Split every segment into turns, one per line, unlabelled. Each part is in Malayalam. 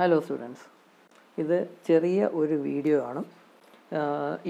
ഹലോ സ്റ്റുഡൻസ് ഇത് ചെറിയ ഒരു വീഡിയോ ആണ്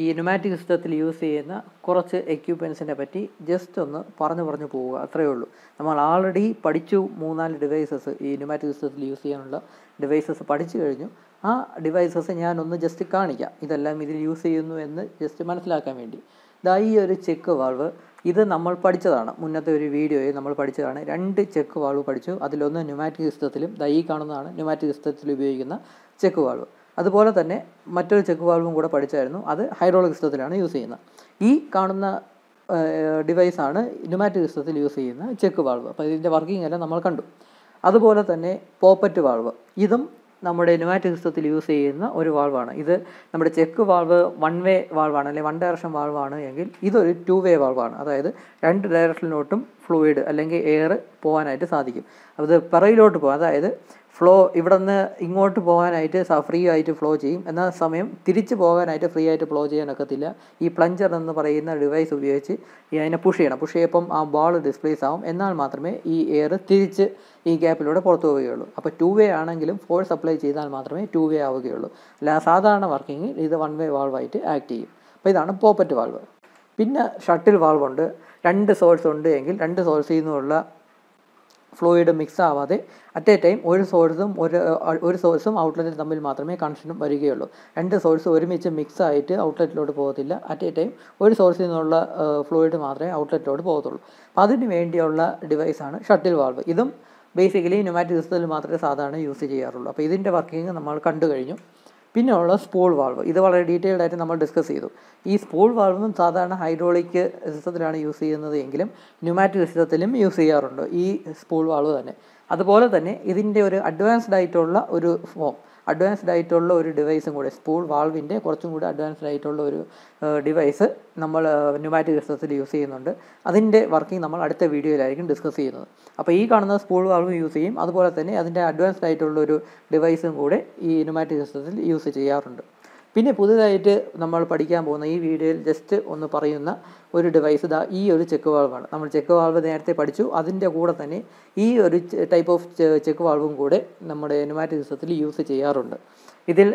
ഈ ന്യൂമാറ്റിക് സിസ്റ്റത്തിൽ യൂസ് ചെയ്യുന്ന കുറച്ച് എക്യുപ്മെൻസിനെ പറ്റി ജസ്റ്റ് ഒന്ന് പറഞ്ഞു പറഞ്ഞു പോവുക അത്രയേ ഉള്ളൂ നമ്മൾ ആൾറെഡി പഠിച്ചു മൂന്നാല് ഡിവൈസസ് ഈ ന്യൂമാറ്റിക് സിസ്റ്റത്തിൽ യൂസ് ചെയ്യാനുള്ള ഡിവൈസസ് പഠിച്ചു കഴിഞ്ഞു ആ ഡിവൈസസ് ഞാനൊന്ന് ജസ്റ്റ് കാണിക്കാം ഇതെല്ലാം ഇതിൽ യൂസ് ചെയ്യുന്നു എന്ന് ജസ്റ്റ് മനസ്സിലാക്കാൻ വേണ്ടി ദാ ഈ ഒരു ചെക്ക് വാൾവ് ഇത് നമ്മൾ പഠിച്ചതാണ് മുന്നത്തെ ഒരു വീഡിയോയിൽ നമ്മൾ പഠിച്ചതാണ് രണ്ട് ചെക്ക് വാൾവ് പഠിച്ചു അതിലൊന്ന് ന്യൂമാറ്റിക് സിസ്റ്റത്തിലും ദാ ഈ കാണുന്നതാണ് ന്യൂമാറ്റിക് സിസ്റ്റത്തിൽ ഉപയോഗിക്കുന്ന ചെക്ക് വാൾവ് അതുപോലെ തന്നെ മറ്റൊരു ചെക്ക് വാൾവും കൂടെ പഠിച്ചായിരുന്നു അത് ഹൈഡ്രോളിക് സിസ്റ്റത്തിലാണ് യൂസ് ചെയ്യുന്നത് ഈ കാണുന്ന ഡിവൈസാണ് ന്യൂമാറ്റിക് സിസ്റ്റത്തിൽ യൂസ് ചെയ്യുന്ന ചെക്ക് വാൾവ് അപ്പോൾ ഇതിൻ്റെ വർക്കിംഗ് എല്ലാം നമ്മൾ കണ്ടു അതുപോലെ തന്നെ പോപ്പറ്റ് വാൾവ് ഇതും നമ്മുടെ ന്യൂമാറ്റിക് സിസ്റ്റത്തിൽ യൂസ് ചെയ്യുന്ന ഒരു വാൾവാണ് ഇത് നമ്മുടെ ചെക്ക് വാൾവ് വൺ വേ വാൾവാണ് അല്ലെങ്കിൽ വൺ ഡയറക്ഷൻ വാൾവാണ് എങ്കിൽ ഇതൊരു ടു വേ വാൾവാണ് അതായത് രണ്ട് ഡയറക്ഷനിലോട്ടും ഫ്ലൂയിഡ് അല്ലെങ്കിൽ എയർ പോകാനായിട്ട് സാധിക്കും അത് പിറയിലോട്ട് പോകും അതായത് ഫ്ലോ ഇവിടെ നിന്ന് ഇങ്ങോട്ട് പോകാനായിട്ട് ഫ്രീ ആയിട്ട് ഫ്ലോ ചെയ്യും എന്നാൽ സമയം തിരിച്ചു പോകാനായിട്ട് ഫ്രീ ആയിട്ട് ഫ്ലോ ഒക്കത്തില്ല ഈ പ്ലഞ്ചർ എന്ന് പറയുന്ന ഡിവൈസ് ഉപയോഗിച്ച് അതിനെ പുഷ് ചെയ്യണം പുഷ് ചെയ്യപ്പം ആ ബോൾ ഡിസ്പ്ലേസ് ആവും എന്നാൽ മാത്രമേ ഈ എയർ തിരിച്ച് ഈ ഗ്യാപ്പിലൂടെ പുറത്തു പോവുകയുള്ളൂ അപ്പോൾ ടു വേ ആണെങ്കിലും ഫോഴ്സ് അപ്ലൈ ചെയ്താൽ മാത്രമേ ടു വേ ആവുകയുള്ളൂ അല്ല സാധാരണ വർക്കിങ്ങിൽ ഇത് വൺ വേ വാൾവായിട്ട് ആക്ട് ചെയ്യും അപ്പോൾ ഇതാണ് പോപ്പറ്റ് വാൾവ് പിന്നെ ഷട്ടിൽ വാൾവുണ്ട് രണ്ട് സോഴ്സ് ഉണ്ട് എങ്കിൽ രണ്ട് സോഴ്സിൽ നിന്നുള്ള ഫ്ലൂയിഡ് മിക്സ് ആവാതെ അറ്റ് എ ടൈം ഒരു സോഴ്സും ഒരു ഒരു സോഴ്സും ഔട്ട്ലെറ്റും തമ്മിൽ മാത്രമേ കണക്ഷനും വരികയുള്ളൂ രണ്ട് സോഴ്സ് ഒരുമിച്ച് മിക്സ് ആയിട്ട് ഔട്ട്ലെറ്റിലോട്ട് പോകത്തില്ല അറ്റ് എ ടൈം ഒരു സോഴ്സിൽ നിന്നുള്ള ഫ്ലൂയിഡ് മാത്രമേ ഔട്ട്ലെറ്റിലോട്ട് പോകത്തുള്ളൂ അപ്പോൾ അതിന് വേണ്ടിയുള്ള ഡിവൈസാണ് ഷട്ടിൽ വാൾവ് ഇതും ബേസിക്കലി ന്യൂമാറ്റിക് സിസ്റ്റത്തിൽ മാത്രമേ സാധാരണ യൂസ് ചെയ്യാറുള്ളൂ അപ്പോൾ ഇതിൻ്റെ വർക്കിംഗ് നമ്മൾ കണ്ടു കഴിഞ്ഞു പിന്നെ ഉള്ള സ്പൂൾ വാൾവ് ഇത് വളരെ ഡീറ്റെയിൽഡ് ആയിട്ട് നമ്മൾ ഡിസ്കസ് ചെയ്തു ഈ സ്പൂൾ വാൾവും സാധാരണ ഹൈഡ്രോളിക് സിസ്റ്റത്തിലാണ് യൂസ് ചെയ്യുന്നത് എങ്കിലും ന്യൂമാറ്റിക് സിസ്റ്റത്തിലും യൂസ് ചെയ്യാറുണ്ട് ഈ സ്പൂൾ വാൾവ് തന്നെ അതുപോലെ തന്നെ ഇതിൻ്റെ ഒരു അഡ്വാൻസ്ഡ് ആയിട്ടുള്ള ഒരു ഫോം അഡ്വാൻസ്ഡ് ആയിട്ടുള്ള ഒരു ഡിവൈസും കൂടെ സ്പൂൾ വാൾവിൻ്റെ കുറച്ചും കൂടി അഡ്വാൻസ്ഡ് ആയിട്ടുള്ള ഒരു ഡിവൈസ് നമ്മൾ ന്യൂമാറ്റിക് സിസ്റ്റത്തിൽ യൂസ് ചെയ്യുന്നുണ്ട് അതിൻ്റെ വർക്കിംഗ് നമ്മൾ അടുത്ത വീഡിയോയിലായിരിക്കും ഡിസ്കസ് ചെയ്യുന്നത് അപ്പോൾ ഈ കാണുന്ന സ്പൂൾ വാൾവ് യൂസ് ചെയ്യും അതുപോലെ തന്നെ അതിൻ്റെ അഡ്വാൻസ്ഡ് ആയിട്ടുള്ള ഒരു ഡിവൈസും കൂടെ ഈ ന്യൂമാറ്റിക് സിസ്റ്റത്തിൽ യൂസ് ചെയ്യാറുണ്ട് പിന്നെ പുതുതായിട്ട് നമ്മൾ പഠിക്കാൻ പോകുന്ന ഈ വീഡിയോയിൽ ജസ്റ്റ് ഒന്ന് പറയുന്ന ഒരു ഡിവൈസ് ദാ ഈ ഒരു ചെക്ക് വാൾവാണ് നമ്മൾ ചെക്ക് വാൾവ് നേരത്തെ പഠിച്ചു അതിൻ്റെ കൂടെ തന്നെ ഈ ഒരു ടൈപ്പ് ഓഫ് ചെക്ക് വാൾവും കൂടെ നമ്മുടെ ന്യൂമാറ്റിക് സിസ്റ്റത്തിൽ യൂസ് ചെയ്യാറുണ്ട് ഇതിൽ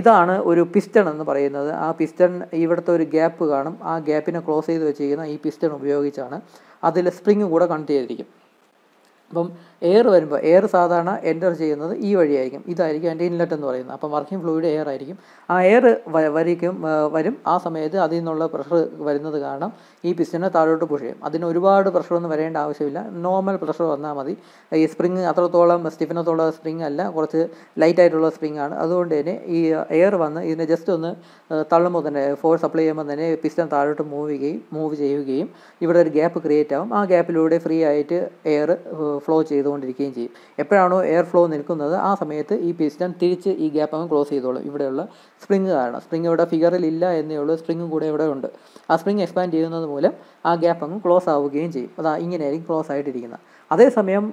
ഇതാണ് ഒരു പിസ്റ്റൺ എന്ന് പറയുന്നത് ആ പിസ്റ്റൺ ഇവിടുത്തെ ഒരു ഗ്യാപ്പ് കാണും ആ ഗ്യാപ്പിനെ ക്ലോസ് ചെയ്ത് വെച്ചിരിക്കുന്ന ഈ പിസ്റ്റൺ ഉപയോഗിച്ചാണ് അതിൽ സ്പ്രിങ് കൂടെ കണക്ട് ചെയ്തിരിക്കും അപ്പം എയർ വരുമ്പോൾ എയർ സാധാരണ എൻ്റർ ചെയ്യുന്നത് ഈ വഴിയായിരിക്കും ഇതായിരിക്കും അതിൻ്റെ ഇൻലെറ്റ് എന്ന് പറയുന്നത് അപ്പം വർക്കിംഗ് ഫ്ലൂയിഡ് എയർ ആയിരിക്കും ആ എയർ വരിക്കും വരും ആ സമയത്ത് അതിൽ നിന്നുള്ള പ്രഷർ വരുന്നത് കാരണം ഈ പിസ്റ്റനെ താഴോട്ട് പുഷ് ചെയ്യും അതിന് ഒരുപാട് പ്രഷറൊന്നും വരേണ്ട ആവശ്യമില്ല നോർമൽ പ്രഷർ വന്നാൽ മതി ഈ സ്പ്രിങ് അത്രത്തോളം സ്റ്റിഫിനത്തോളം സ്പ്രിങ് അല്ല കുറച്ച് ലൈറ്റായിട്ടുള്ള സ്പ്രിങ് ആണ് അതുകൊണ്ട് തന്നെ ഈ എയർ വന്ന് ഇതിനെ ജസ്റ്റ് ഒന്ന് തള്ളുമ്പോൾ തന്നെ ഫോഴ്സ് അപ്ലൈ ചെയ്യുമ്പോൾ തന്നെ പിസ്റ്റൻ താഴോട്ട് മൂവ് ചെയ്യുകയും മൂവ് ചെയ്യുകയും ഇവിടെ ഒരു ഗ്യാപ്പ് ക്രിയേറ്റ് ആവും ആ ഗ്യാപ്പിലൂടെ ഫ്രീ ആയിട്ട് എയർ ഫ്ലോ ചെയ്തുകൊണ്ടിരിക്കുകയും ചെയ്യും എപ്പോഴാണോ എയർ ഫ്ലോ നിൽക്കുന്നത് ആ സമയത്ത് ഈ പിസ്റ്റൺ തിരിച്ച് ഈ ഗ്യാപ്പ് അങ്ങ് ക്ലോസ് ചെയ്തോളും ഇവിടെയുള്ള സ്പ്രിങ് കാരണം സ്പ്രിങ് ഇവിടെ ഫിഗറിൽ ഇല്ല എന്നേ ഉള്ളൂ സ്പ്രിങ് കൂടെ ഇവിടെ ഉണ്ട് ആ സ്പ്രിങ് എക്സ്പാൻഡ് ചെയ്യുന്നത് മൂലം ആ ഗ്യാപ്പ് അങ്ങ് ക്ലോസ് ആവുകയും ചെയ്യും അതാ ഇങ്ങനെയായിരിക്കും ക്ലോസ് ആയിട്ടിരിക്കുന്നത് അതേസമയം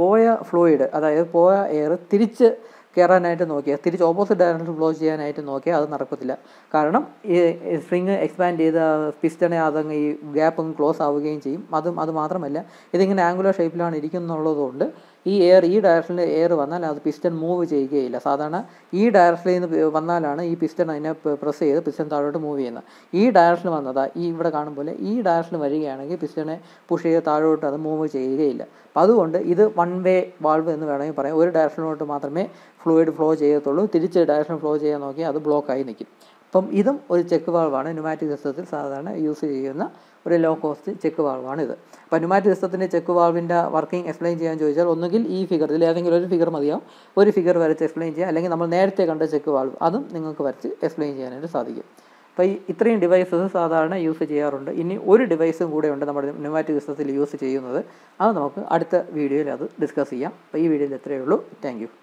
പോയ ഫ്ലൂയിഡ് അതായത് പോയ എയർ തിരിച്ച് കയറാനായിട്ട് നോക്കിയാൽ തിരിച്ച് ഓപ്പോസിറ്റ് ഡയറക്ഷൻ ഫ്ലോ ചെയ്യാനായിട്ട് നോക്കിയാൽ അത് നടക്കത്തില്ല കാരണം ഈ സ്പ്രിങ് എക്സ്പാൻഡ് ചെയ്ത പിസ്റ്റണെ അതങ്ങ് ഈ ഗ്യാപ്പ് ക്ലോസ് ആവുകയും ചെയ്യും അതും അത് മാത്രമല്ല ഇതിങ്ങനെ ആംഗുലർ ഷേപ്പിലാണ് ഇരിക്കുന്നുള്ളതുകൊണ്ട് ഈ എയർ ഈ ഡയറക്ഷനിൽ എയർ വന്നാൽ അത് പിസ്റ്റൺ മൂവ് ചെയ്യുകയില്ല സാധാരണ ഈ ഡയറക്ഷനിൽ നിന്ന് വന്നാലാണ് ഈ പിസ്റ്റൺ അതിനെ പ്രസ് ചെയ്ത് പിസ്റ്റൺ താഴോട്ട് മൂവ് ചെയ്യുന്നത് ഈ ഡയറക്ഷൻ വന്നതാ ഈ ഇവിടെ കാണും പോലെ ഈ ഡയറക്ഷനിൽ വരികയാണെങ്കിൽ പിസ്റ്റണെ പുഷ് ചെയ്ത് താഴോട്ട് അത് മൂവ് ചെയ്യുകയില്ല അപ്പം അതുകൊണ്ട് ഇത് വൺ വേ വാൾവ് എന്ന് വേണമെങ്കിൽ പറയാം ഒരു ഡയറക്ഷനിലോട്ട് മാത്രമേ ഫ്ലൂയിഡ് ഫ്ലോ ചെയ്യത്തുള്ളൂ തിരിച്ച് ഡയറക്ഷൻ ഫ്ലോ ചെയ്യാൻ നോക്കിയാൽ അത് ബ്ലോക്കായി നിൽക്കും അപ്പം ഇതും ഒരു ചെക്ക് വാൾവാണ് ന്യൂമാറ്റിക് സിസ്റ്റത്തിൽ സാധാരണ യൂസ് ചെയ്യുന്ന ഒരു ലോ കോസ്റ്റ് ചെക്ക് വാൾവാണിത് പനുമാറ്റ് സിസ്റ്റത്തിൻ്റെ ചെക്ക് വാൾവിൻ്റെ വർക്കിംഗ് എക്സ്പ്ലെയിൻ ചെയ്യാൻ ചോദിച്ചാൽ ഒന്നുകിൽ ഈ ഫിഗർ ഇതിൽ ഏതെങ്കിലും ഒരു ഫിഗർ മതിയാവും ഒരു ഫിഗർ വരച്ച് എക്സ്പ്ലെയിൻ ചെയ്യാം അല്ലെങ്കിൽ നമ്മൾ നേരത്തെ കണ്ട ചെക്ക് വാൾവ് അതും നിങ്ങൾക്ക് വരച്ച് എക്സ്പ്ലെയിൻ ചെയ്യാനായിട്ട് സാധിക്കും അപ്പോൾ ഈ ഇത്രയും ഡിവൈസസ് സാധാരണ യൂസ് ചെയ്യാറുണ്ട് ഇനി ഒരു ഡിവൈസും കൂടെ ഉണ്ട് നമ്മുടെ ന്യൂമാറ്റിക് സിസ്റ്റത്തിൽ യൂസ് ചെയ്യുന്നത് അത് നമുക്ക് അടുത്ത വീഡിയോയിൽ അത് ഡിസ്കസ് ചെയ്യാം അപ്പോൾ ഈ വീഡിയോയിൽ എത്രയേ ഉള്ളൂ താങ്ക്